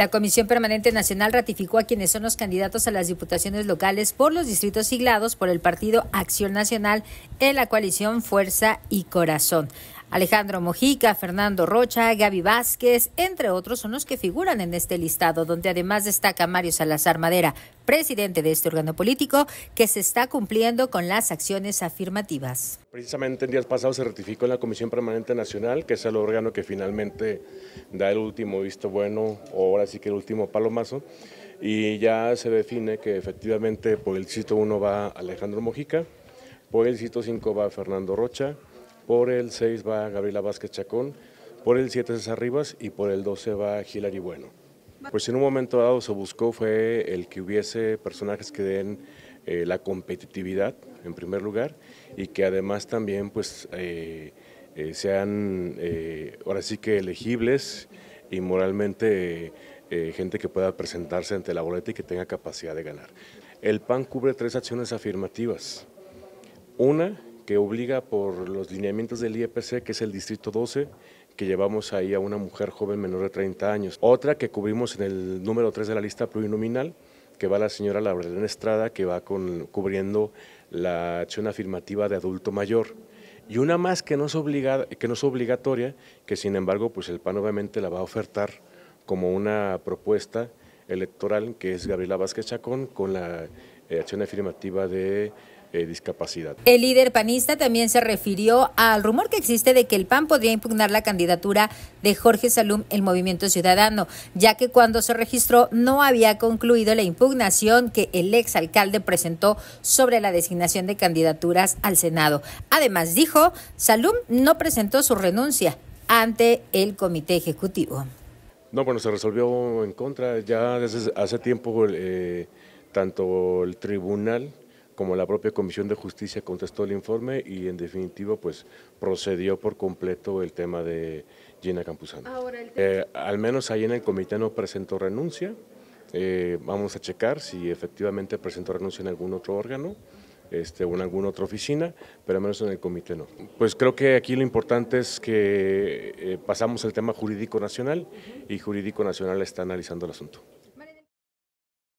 La Comisión Permanente Nacional ratificó a quienes son los candidatos a las diputaciones locales por los distritos siglados por el Partido Acción Nacional en la coalición Fuerza y Corazón. Alejandro Mojica, Fernando Rocha, Gaby Vázquez, entre otros, son los que figuran en este listado, donde además destaca Mario Salazar Madera, presidente de este órgano político, que se está cumpliendo con las acciones afirmativas. Precisamente en días pasados se ratificó en la Comisión Permanente Nacional, que es el órgano que finalmente da el último visto bueno, o ahora sí que el último palomazo, y ya se define que efectivamente por el sitio 1 va Alejandro Mojica, por el sitio 5 va Fernando Rocha, por el 6 va Gabriela Vázquez Chacón, por el 7 César Rivas y por el 12 va Hilary Bueno. Pues en un momento dado se buscó fue el que hubiese personajes que den eh, la competitividad en primer lugar y que además también pues eh, eh, sean ahora sí que elegibles y moralmente gente que pueda presentarse ante la boleta y que tenga capacidad de ganar. El PAN cubre tres acciones afirmativas. Una que obliga por los lineamientos del IEPC, que es el Distrito 12, que llevamos ahí a una mujer joven menor de 30 años. Otra que cubrimos en el número 3 de la lista plurinominal, que va la señora Laurelena Estrada, que va con, cubriendo la acción afirmativa de adulto mayor. Y una más que no, es obligada, que no es obligatoria, que sin embargo pues el PAN obviamente la va a ofertar como una propuesta electoral, que es Gabriela Vázquez Chacón, con la eh, acción afirmativa de eh, discapacidad. El líder panista también se refirió al rumor que existe de que el PAN podría impugnar la candidatura de Jorge Salum, el Movimiento Ciudadano, ya que cuando se registró no había concluido la impugnación que el exalcalde presentó sobre la designación de candidaturas al Senado. Además, dijo, Salum no presentó su renuncia ante el Comité Ejecutivo. No, bueno, se resolvió en contra. Ya desde hace tiempo... Eh, tanto el tribunal como la propia Comisión de Justicia contestó el informe y en definitivo, pues procedió por completo el tema de Gina Campuzano. Eh, al menos ahí en el comité no presentó renuncia, eh, vamos a checar si efectivamente presentó renuncia en algún otro órgano este, o en alguna otra oficina, pero al menos en el comité no. Pues creo que aquí lo importante es que eh, pasamos el tema jurídico nacional y jurídico nacional está analizando el asunto.